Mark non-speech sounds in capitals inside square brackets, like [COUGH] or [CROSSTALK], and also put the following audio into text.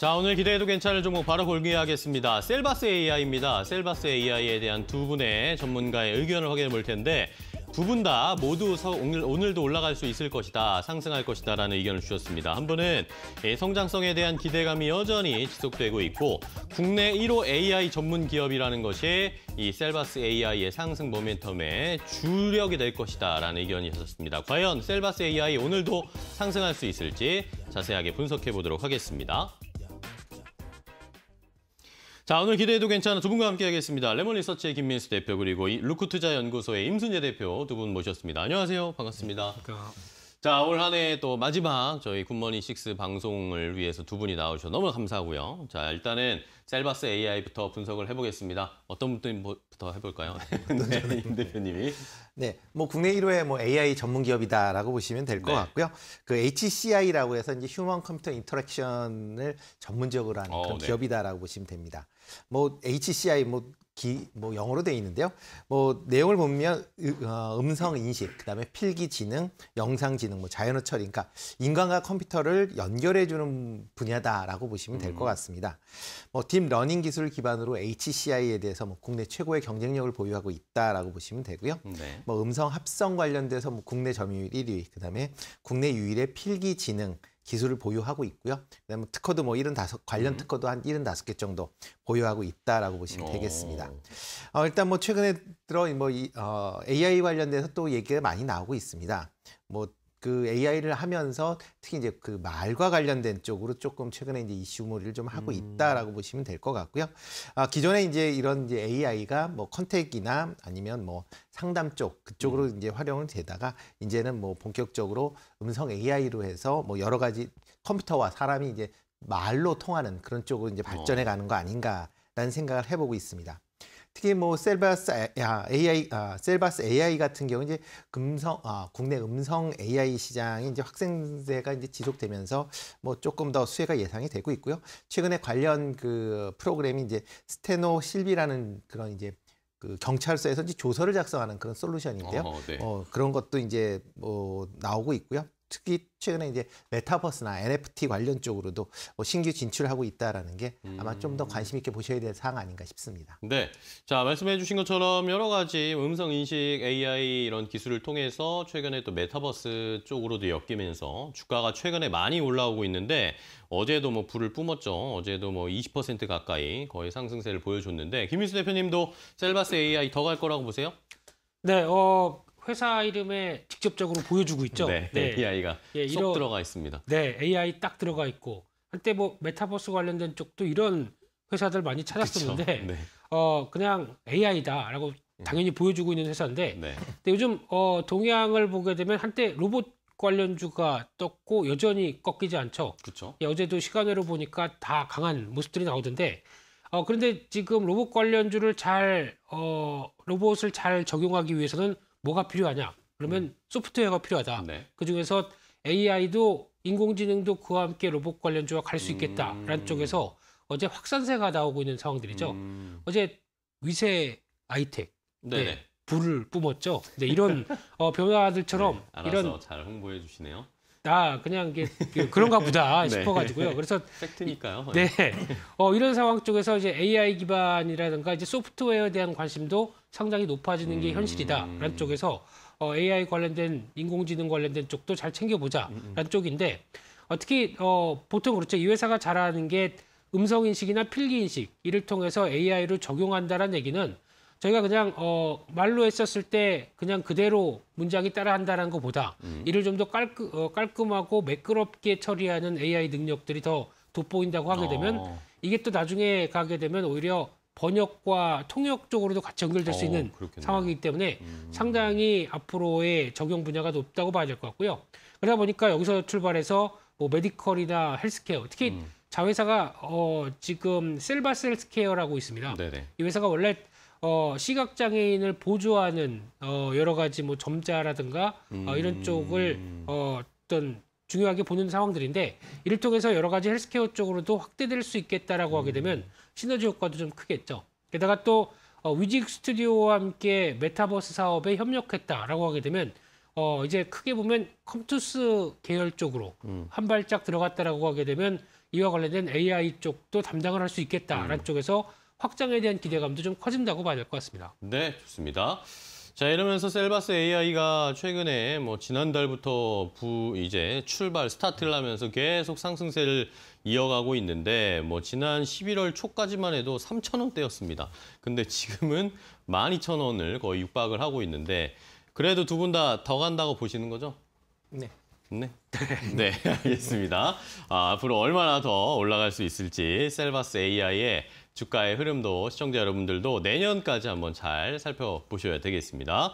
자, 오늘 기대해도 괜찮을 종목 바로 골기하겠습니다. 셀바스 AI입니다. 셀바스 AI에 대한 두 분의 전문가의 의견을 확인해 볼 텐데 두 분 다 모두 오늘, 오늘도 올라갈 수 있을 것이다, 상승할 것이다 라는 의견을 주셨습니다. 한 분은 예, 성장성에 대한 기대감이 여전히 지속되고 있고 국내 1호 AI 전문 기업이라는 것이 이 셀바스 AI의 상승 모멘텀의 주력이 될 것이다 라는 의견이 있었습니다. 과연 셀바스 AI 오늘도 상승할 수 있을지 자세하게 분석해 보도록 하겠습니다. 자 오늘 기대해도 괜찮은 두 분과 함께하겠습니다. 레몬리서치의 김민수 대표 그리고 루크투자연구소의 임순재 대표 두 분 모셨습니다. 안녕하세요. 반갑습니다. 반갑니다 자, 올 한 해 또 마지막 저희 굿모닝 식스 방송을 위해서 두 분이 나오셔서 너무 감사하고요. 자, 일단은 셀바스 AI부터 분석을 해보겠습니다. 어떤 분부터 해볼까요? [LAUGHS] 네. 네, 임 대표님이. 네, 뭐 국내 1호의 뭐 AI 전문 기업이다라고 보시면 될것 네. 같고요. 그 HCI라고 해서 이제 휴먼 컴퓨터 인터랙션을 전문적으로 하는 어, 그런 네. 기업이다라고 보시면 됩니다. 뭐 HCI 뭐 기, 뭐 영어로 되어 있는데요. 뭐 내용을 보면 어, 음성 인식, 그다음에 필기 지능, 영상 지능, 뭐 자연어 처리, 그러니까 인간과 컴퓨터를 연결해 주는 분야다라고 보시면 될것 음. 같습니다. 뭐 딥러닝 기술을 기반으로 HCI에 대해서 뭐 국내 최고의 경쟁력을 보유하고 있다라고 보시면 되고요. 음, 네. 뭐 음성 합성 관련돼서 뭐 국내 점유율 1위, 그다음에 국내 유일의 필기 지능 기술을 보유하고 있고요. 그다음에 뭐 특허도 뭐 75, 관련 음. 특허도 한 75개 정도 보유하고 있다라고 보시면 오. 어. 되겠습니다. 어, 일단 뭐 최근에 들어 뭐 이, 어, AI 관련돼서 또 얘기가 많이 나오고 있습니다. 뭐그 AI를 하면서 특히 이제 그 말과 관련된 쪽으로 조금 최근에 이제 이슈몰이를 좀 하고 음. 있다라고 음. 보시면 될 것 같고요. 아, 기존에 이제 이런 이제 AI가 뭐 컨택이나 아니면 뭐 상담 쪽 그쪽으로 음. 이제 활용을 되다가 이제는 뭐 본격적으로 음성 AI로 해서 뭐 여러 가지 컴퓨터와 사람이 이제 말로 통하는 그런 쪽으로 이제 발전해 어. 가는 거 아닌가라는 생각을 해보고 있습니다. 특히 뭐 셀바스 AI, 아, 아, 셀바스 AI 같은 경우 이제 금성, 아, 국내 음성 AI 시장이 이제 확생세가 이제 지속되면서 뭐 조금 더 수혜가 예상이 되고 있고요. 최근에 관련 그 프로그램이 이제 스테노 실비라는 그런 이제 그 경찰서에서 이제 조서를 작성하는 그런 솔루션인데요. 어, 네. 어, 그런 것도 이제 뭐 나오고 있고요. 특히 최근에 이제 메타버스나 NFT 관련 쪽으로도 뭐 신규 진출하고 있다라는 게 아마 좀더 음. 관심 있게 보셔야 될 사항 아닌가 싶습니다. 네, 자 말씀해 주신 것처럼 여러 가지 음성 인식 AI 이런 기술을 통해서 최근에 또 메타버스 쪽으로도 엮이면서 주가가 최근에 많이 올라오고 있는데 어제도 뭐 불을 뿜었죠. 어제도 뭐 20% 가까이 거의 상승세를 보여줬는데 김민수 대표님도 셀바스 AI 더 갈 거라고 보세요? 네, 어 회사 이름에 직접적으로 보여주고 있죠. 네, 네. AI가 예, 쏙 이런, 들어가 있습니다. 네, AI 딱 들어가 있고 한때 뭐 메타버스 관련된 쪽도 이런 회사들 많이 찾았었는데 네. 어 그냥 AI다라고 음. 당연히 보여주고 있는 회사인데 네. 근데 요즘 어 동향을 보게 되면 한때 로봇 관련주가 떴고 여전히 꺾이지 않죠. 그렇죠. 예, 어제도 시간으로 보니까 다 강한 모습들이 나오던데 어 그런데 지금 로봇 관련주를 잘어 로봇을 잘 적용하기 위해서는 뭐가 필요하냐? 그러면 음. 소프트웨어가 필요하다. 네. 그 중에서 AI도 인공지능도 그와 함께 로봇 관련주와 갈 수 있겠다라는 음. 쪽에서 어제 확산세가 나오고 있는 상황들이죠. 음. 어제 위세 아이텍 네 불을 뿜었죠. 네, 이런 [LAUGHS] 어, 변화들처럼 네, 이런 잘 홍보해 주시네요. 나 아, 그냥 이게 그런가 보다 [LAUGHS] 네. 싶어가지고요. 그래서 팩트니까요. 네, 어, 이런 상황 쪽에서 이제 AI 기반이라든가 이제 소프트웨어에 대한 관심도 상당히 높아지는 게 음. 현실이다라는 쪽에서 어, AI 관련된 인공지능 관련된 쪽도 잘 챙겨보자라는 음, 음. 쪽인데 어, 특히 어, 보통 그렇죠. 이 회사가 잘하는 게 음성 인식이나 필기 인식 이를 통해서 AI를 적용한다라는 얘기는 저희가 그냥 어 말로 했었을 때 그냥 그대로 문장이 따라한다라는 것보다 음. 이를 좀 더 깔끔 어, 깔끔하고 매끄럽게 처리하는 AI 능력들이 더 돋보인다고 하게 되면 어. 이게 또 나중에 가게 되면 오히려 번역과 통역 쪽으로도 같이 연결될 수 어, 있는 그 상황이기 때문에 음. 상당히 앞으로의 적용 분야가 높다고 봐야 될 것 같고요. 그러다 보니까 여기서 출발해서 뭐 메디컬이나 헬스케어, 특히 음. 자회사가 어, 지금 셀바스 헬스케어라고 있습니다. 네네. 이 회사가 원래 어, 시각 장애인을 보조하는 어, 여러 가지 뭐 점자라든가 음. 어, 이런 쪽을 음. 어, 어떤 중요하게 보는 상황들인데 이를 통해서 여러 가지 헬스케어 쪽으로도 확대될 수 있겠다라고 하게 되면 음. 시너지 효과도 좀 크겠죠. 게다가 또 어, 위직 스튜디오와 함께 메타버스 사업에 협력했다라고 하게 되면 어, 이제 크게 보면 컴투스 계열 쪽으로 음. 한 발짝 들어갔다라고 하게 되면 이와 관련된 AI 쪽도 담당을 할 수 있겠다라는 음. 쪽에서 확장에 대한 기대감도 좀 커진다고 봐야 될 것 같습니다. 네, 좋습니다. 자 이러면서 셀바스 AI가 최근에 뭐 지난달부터 부 이제 출발 스타트를 하면서 계속 상승세를 이어가고 있는데 뭐 지난 11월 초까지만 해도 3천원대였습니다 근데 지금은 12,000원을 거의 육박을 하고 있는데 그래도 두 분 다 더 간다고 보시는 거죠? 네. 네. [LAUGHS] 네, 알겠습니다. 아, 앞으로 얼마나 더 올라갈 수 있을지 셀바스 AI의 주가의 흐름도 시청자 여러분들도 내년까지 한번 잘 살펴보셔야 되겠습니다.